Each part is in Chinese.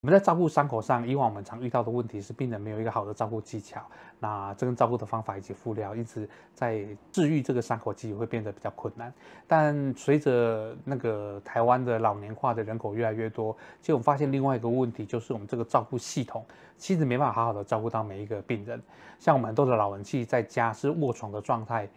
我们在照顾伤口上，以往我们常遇到的问题是病人没有一个好的照顾技巧，那这跟照顾的方法以及敷料，一直在治愈这个伤口期会变得比较困难。但随着那个台湾的老年化的人口越来越多，其实我们发现另外一个问题就是我们这个照顾系统其实没办法好好的照顾到每一个病人。像我们很多的老人其在家是卧床的状态，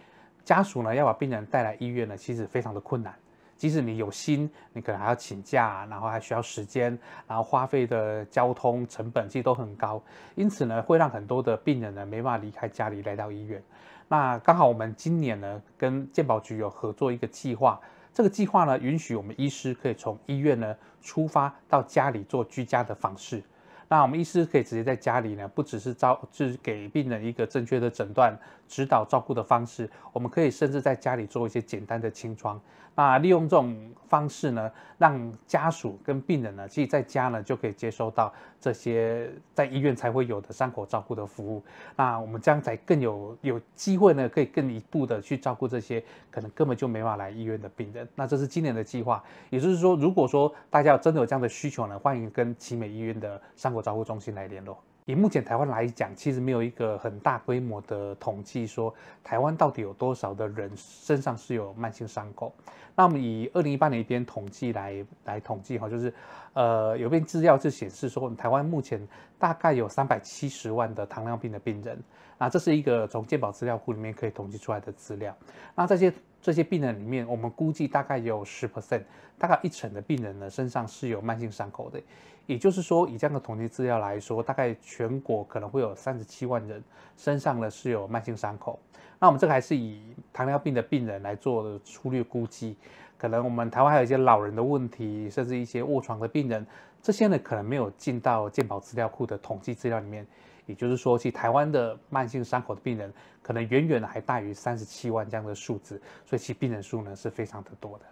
家属呢要把病人带来医院呢，其实非常的困难。即使你有心，你可能还要请假，然后还需要时间，然后花费的交通成本其实都很高，因此呢，会让很多的病人呢没办法离开家里来到医院。那刚好我们今年呢跟健保局有合作一个计划，这个计划呢允许我们医师可以从医院呢出发到家里做居家的访视。那我们医师可以直接在家里呢，不只是照就是给病人一个正确的诊断指导照顾的方式，我们可以甚至在家里做一些简单的清创。那利用这种方式呢，让家属跟病人呢，其实在家呢就可以接收到这些在医院才会有的伤口照顾的服务。那我们这样才更有有机会呢，可以更一步的去照顾这些可能根本就没法来医院的病人。那这是今年的计划，也就是说，如果说大家真的有这样的需求呢，欢迎跟奇美医院的伤口照顾中心来联络。以目前台湾来讲，其实没有一个很大规模的统计说台湾到底有多少的人身上是有慢性伤口。那我们以二零一八年一篇统计来来统计哈，就是呃有篇资料就显示说，我们台湾目前大概有三百七十万的糖尿病的病人那这是一个从健保资料库里面可以统计出来的资料。那这些这些病人里面，我们估计大概有十 percent，大概一成的病人呢身上是有慢性伤口的。也就是说，以这样的统计资料来说，大概全国可能会有三十七万人身上呢是有慢性伤口。那我们这个还是以糖尿病的病人来做粗略估计，可能我们台湾还有一些老人的问题，甚至一些卧床的病人，这些呢可能没有进到健保资料库的统计资料里面。也就是说，其台湾的慢性伤口的病人可能远远的还大于三十七万这样的数字，所以其病人数呢是非常的多的。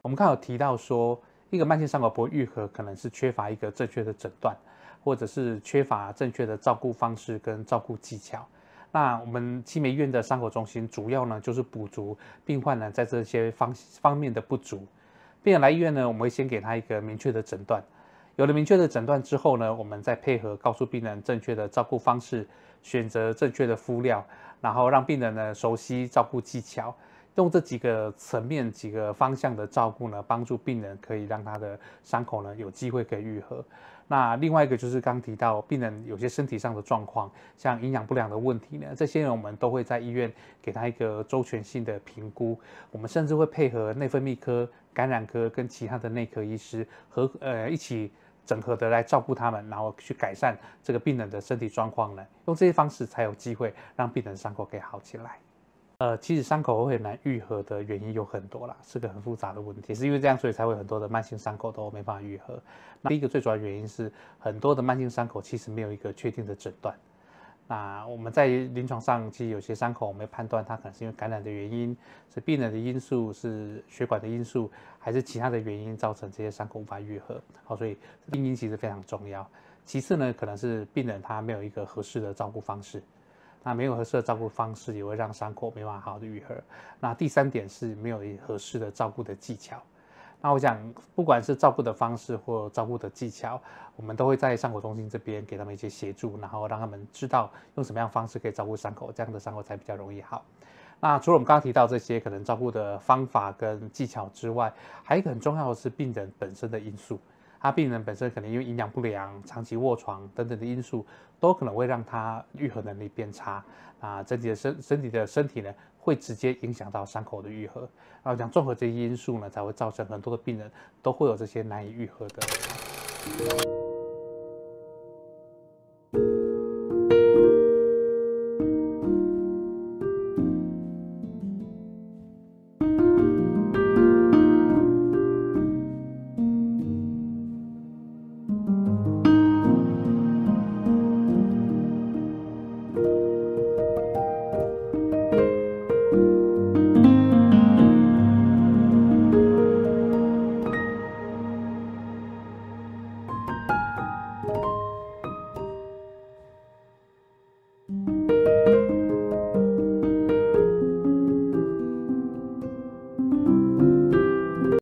我们刚有提到说，一个慢性伤口不愈合，可能是缺乏一个正确的诊断，或者是缺乏正确的照顾方式跟照顾技巧。那我们七美院的伤口中心主要呢就是补足病患呢在这些方方面的不足。病人来医院呢，我们会先给他一个明确的诊断。有了明确的诊断之后呢，我们再配合告诉病人正确的照顾方式，选择正确的敷料，然后让病人呢熟悉照顾技巧，用这几个层面几个方向的照顾呢，帮助病人可以让他的伤口呢有机会可以愈合。那另外一个就是刚提到病人有些身体上的状况，像营养不良的问题呢，这些人我们都会在医院给他一个周全性的评估，我们甚至会配合内分泌科、感染科跟其他的内科医师和呃一起。整合的来照顾他们，然后去改善这个病人的身体状况呢？用这些方式才有机会让病人伤口可以好起来。呃，其实伤口会很难愈合的原因有很多啦，是个很复杂的问题，是因为这样所以才会很多的慢性伤口都没办法愈合。那第一个最主要原因是很多的慢性伤口其实没有一个确定的诊断。那我们在临床上其实有些伤口，我们判断它可能是因为感染的原因，是病人的因素，是血管的因素，还是其他的原因造成这些伤口无法愈合。好，所以病因其实非常重要。其次呢，可能是病人他没有一个合适的照顾方式，那没有合适的照顾方式也会让伤口没办法好好的愈合。那第三点是没有合适的照顾的技巧。那我想，不管是照顾的方式或照顾的技巧，我们都会在伤口中心这边给他们一些协助，然后让他们知道用什么样方式可以照顾伤口，这样的伤口才比较容易好。那除了我们刚刚提到这些可能照顾的方法跟技巧之外，还有一个很重要的是病人本身的因素。他病人本身可能因为营养不良、长期卧床等等的因素，都可能会让他愈合能力变差啊，整体的身身体的身体呢，会直接影响到伤口的愈合然后讲综合这些因素呢，才会造成很多的病人都会有这些难以愈合的。